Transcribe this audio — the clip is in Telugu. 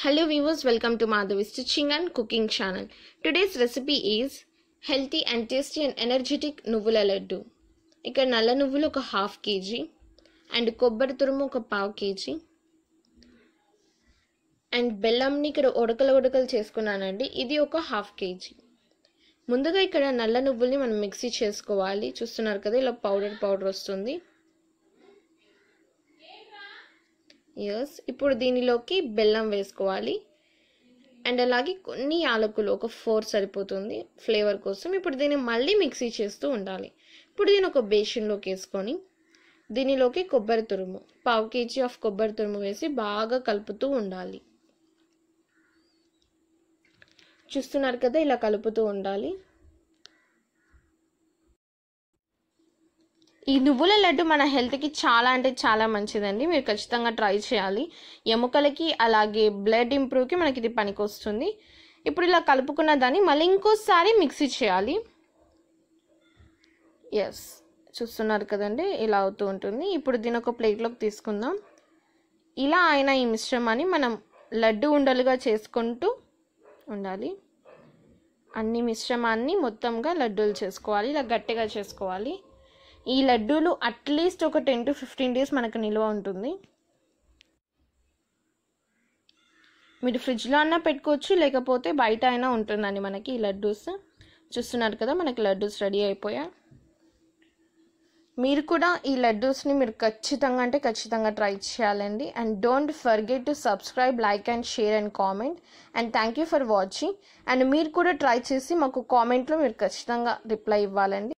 hello viewers welcome to Madhavi stitching and cooking channel today's recipe is healthy and tasty and energetic నువ్వుల లడ్డు ఇక్కడ నల్ల నువ్వులు ఒక హాఫ్ కేజీ అండ్ కొబ్బరి తురుము ఒక పావు కేజీ అండ్ బెల్లంని ఇక్కడ ఉడకలు ఉడకలు చేసుకున్నానండి ఇది ఒక హాఫ్ కేజీ ముందుగా ఇక్కడ నల్ల నువ్వుల్ని మనం మిక్సీ చేసుకోవాలి చూస్తున్నారు కదా ఇలా పౌడర్ పౌడర్ వస్తుంది ఎస్ ఇప్పుడు దీనిలోకి బెల్లం వేసుకోవాలి అండ్ అలాగే కొన్ని యాలకులు ఒక ఫోర్ సరిపోతుంది ఫ్లేవర్ కోసం ఇప్పుడు దీన్ని మళ్ళీ మిక్సీ చేస్తూ ఉండాలి ఇప్పుడు దీన్ని ఒక బేషన్లోకి వేసుకొని దీనిలోకి కొబ్బరి తురుము పావు కేజీ ఆఫ్ కొబ్బరి తురుము వేసి బాగా కలుపుతూ ఉండాలి చూస్తున్నారు కదా ఇలా కలుపుతూ ఉండాలి ఈ నువ్వుల లడ్డు మన హెల్త్కి చాలా అంటే చాలా మంచిదండి మీరు ఖచ్చితంగా ట్రై చేయాలి ఎముకలకి అలాగే బ్లడ్ ఇంప్రూవ్కి మనకి ఇది పనికొస్తుంది ఇప్పుడు ఇలా కలుపుకున్న దాన్ని మళ్ళీ ఇంకోసారి మిక్సీ చేయాలి ఎస్ చూస్తున్నారు కదండి ఇలా అవుతూ ఉంటుంది ఇప్పుడు దీని ఒక ప్లేట్లోకి తీసుకుందాం ఇలా ఆయన ఈ మిశ్రమాన్ని మనం లడ్డు ఉండలుగా చేసుకుంటూ ఉండాలి అన్ని మిశ్రమాన్ని మొత్తంగా లడ్డూలు చేసుకోవాలి ఇలా గట్టిగా చేసుకోవాలి ఈ లడ్డూలు అట్లీస్ట్ ఒక టెన్ టు ఫిఫ్టీన్ డేస్ మనకు నిల్వ ఉంటుంది మీరు ఫ్రిడ్జ్లో అన్నా పెట్టుకోవచ్చు లేకపోతే బయట అయినా ఉంటుందండి మనకి ఈ లడ్డూస్ చూస్తున్నారు కదా మనకి లడ్డూస్ రెడీ అయిపోయా మీరు కూడా ఈ లడ్డూస్ని మీరు ఖచ్చితంగా అంటే ఖచ్చితంగా ట్రై చేయాలండి and don't forget to subscribe like and share and comment and thank you for watching and మీరు కూడా ట్రై చేసి మాకు కామెంట్లో మీరు ఖచ్చితంగా రిప్లై ఇవ్వాలండి